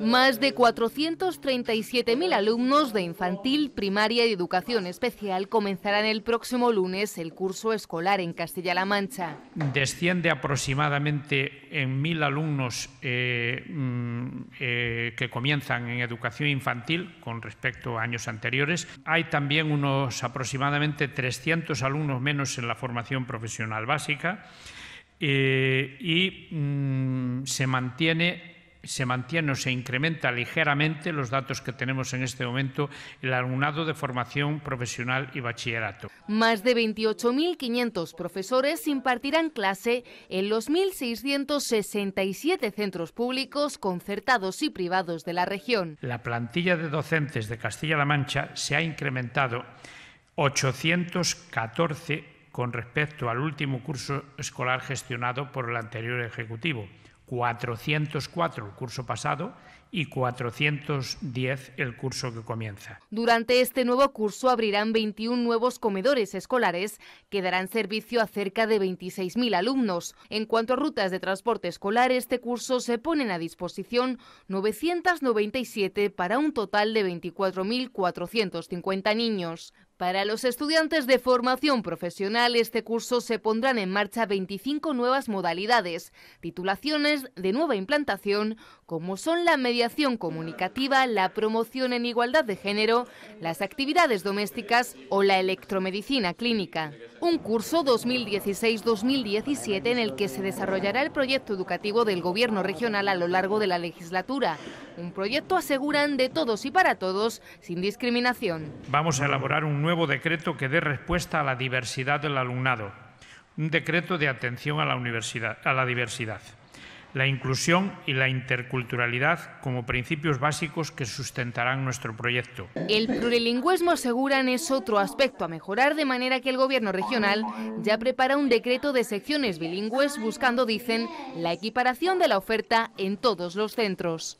Más de 437.000 alumnos de infantil, primaria y educación especial comenzarán el próximo lunes el curso escolar en Castilla-La Mancha. Desciende aproximadamente en 1.000 alumnos eh, mm, eh, que comienzan en educación infantil con respecto a años anteriores. Hay también unos aproximadamente 300 alumnos menos en la formación profesional básica eh, y mm, se mantiene se mantiene o se incrementa ligeramente los datos que tenemos en este momento el alumnado de formación profesional y bachillerato. Más de 28.500 profesores impartirán clase en los 1.667 centros públicos, concertados y privados de la región. La plantilla de docentes de Castilla-La Mancha se ha incrementado 814 con respecto al último curso escolar gestionado por el anterior Ejecutivo 404 el curso pasado y 410 el curso que comienza. Durante este nuevo curso abrirán 21 nuevos comedores escolares que darán servicio a cerca de 26.000 alumnos. En cuanto a rutas de transporte escolar, este curso se ponen a disposición 997 para un total de 24.450 niños. Para los estudiantes de formación profesional, este curso se pondrán en marcha 25 nuevas modalidades, titulaciones de nueva implantación, como son la mediación comunicativa, la promoción en igualdad de género, las actividades domésticas o la electromedicina clínica un curso 2016-2017 en el que se desarrollará el proyecto educativo del Gobierno regional a lo largo de la legislatura. Un proyecto, aseguran, de todos y para todos, sin discriminación. Vamos a elaborar un nuevo decreto que dé respuesta a la diversidad del alumnado, un decreto de atención a la, universidad, a la diversidad la inclusión y la interculturalidad como principios básicos que sustentarán nuestro proyecto. El plurilingüismo, aseguran, es otro aspecto a mejorar, de manera que el Gobierno regional ya prepara un decreto de secciones bilingües buscando, dicen, la equiparación de la oferta en todos los centros.